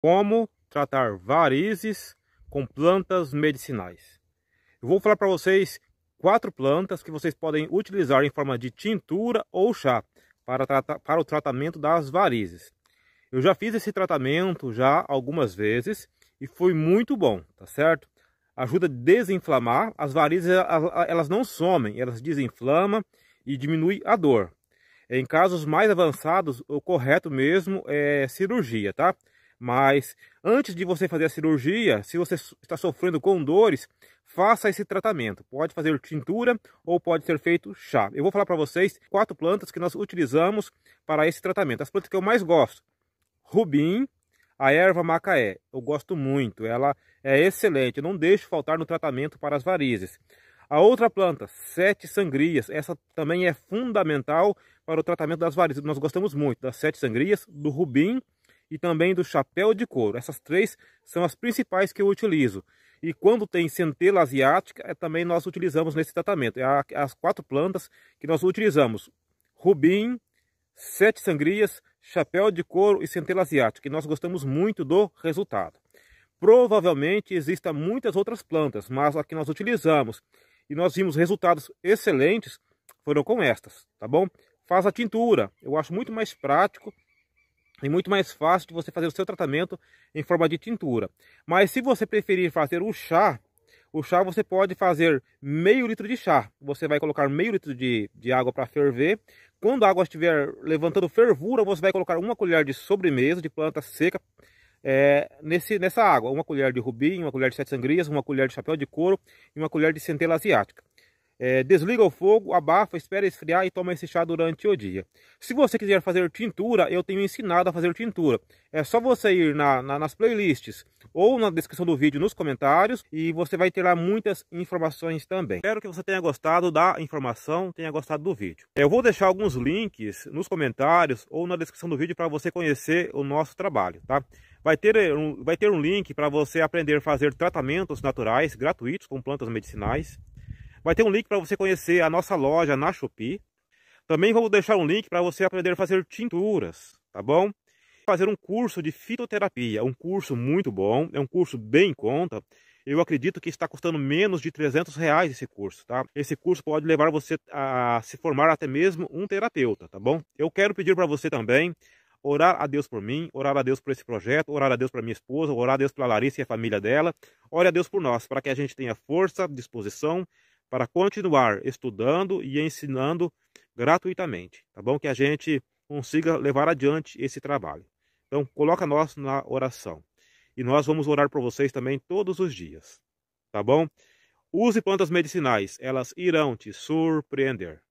como tratar varizes com plantas medicinais. Eu vou falar para vocês quatro plantas que vocês podem utilizar em forma de tintura ou chá para, tratar, para o tratamento das varizes. Eu já fiz esse tratamento já algumas vezes e foi muito bom, tá certo? Ajuda a desinflamar, as varizes elas não somem, elas desinflamam e diminui a dor. Em casos mais avançados, o correto mesmo é cirurgia, tá? Mas antes de você fazer a cirurgia, se você está sofrendo com dores, faça esse tratamento. Pode fazer tintura ou pode ser feito chá. Eu vou falar para vocês quatro plantas que nós utilizamos para esse tratamento. As plantas que eu mais gosto: rubim, a erva macaé. Eu gosto muito, ela é excelente. Eu não deixo faltar no tratamento para as varizes. A outra planta, sete sangrias, essa também é fundamental para o tratamento das varizes. Nós gostamos muito das sete sangrias, do rubim e também do chapéu de couro. Essas três são as principais que eu utilizo. E quando tem centela asiática, é também nós utilizamos nesse tratamento. É as quatro plantas que nós utilizamos. Rubim, sete sangrias, chapéu de couro e centela asiática. E nós gostamos muito do resultado. Provavelmente existam muitas outras plantas, mas a que nós utilizamos e nós vimos resultados excelentes foram com estas, tá bom? Faz a tintura, eu acho muito mais prático é muito mais fácil de você fazer o seu tratamento em forma de tintura. Mas se você preferir fazer o chá, o chá você pode fazer meio litro de chá. Você vai colocar meio litro de, de água para ferver. Quando a água estiver levantando fervura, você vai colocar uma colher de sobremesa de planta seca é, nesse, nessa água. Uma colher de rubim, uma colher de sete sangrias, uma colher de chapéu de couro e uma colher de centela asiática. É, desliga o fogo, abafa, espera esfriar e toma esse chá durante o dia. Se você quiser fazer tintura, eu tenho ensinado a fazer tintura. É só você ir na, na, nas playlists ou na descrição do vídeo nos comentários e você vai ter lá muitas informações também. Espero que você tenha gostado da informação, tenha gostado do vídeo. Eu vou deixar alguns links nos comentários ou na descrição do vídeo para você conhecer o nosso trabalho, tá? Vai ter eh, um, vai ter um link para você aprender a fazer tratamentos naturais gratuitos com plantas medicinais. Vai ter um link para você conhecer a nossa loja na Shopee. Também vou deixar um link para você aprender a fazer tinturas, tá bom? Fazer um curso de fitoterapia, um curso muito bom, é um curso bem em conta. Eu acredito que está custando menos de 300 reais esse curso, tá? Esse curso pode levar você a se formar até mesmo um terapeuta, tá bom? Eu quero pedir para você também orar a Deus por mim, orar a Deus por esse projeto, orar a Deus para minha esposa, orar a Deus pela Larissa e a família dela, ore a Deus por nós, para que a gente tenha força, disposição para continuar estudando e ensinando gratuitamente, tá bom? Que a gente consiga levar adiante esse trabalho. Então, coloca nós na oração. E nós vamos orar por vocês também todos os dias, tá bom? Use plantas medicinais, elas irão te surpreender.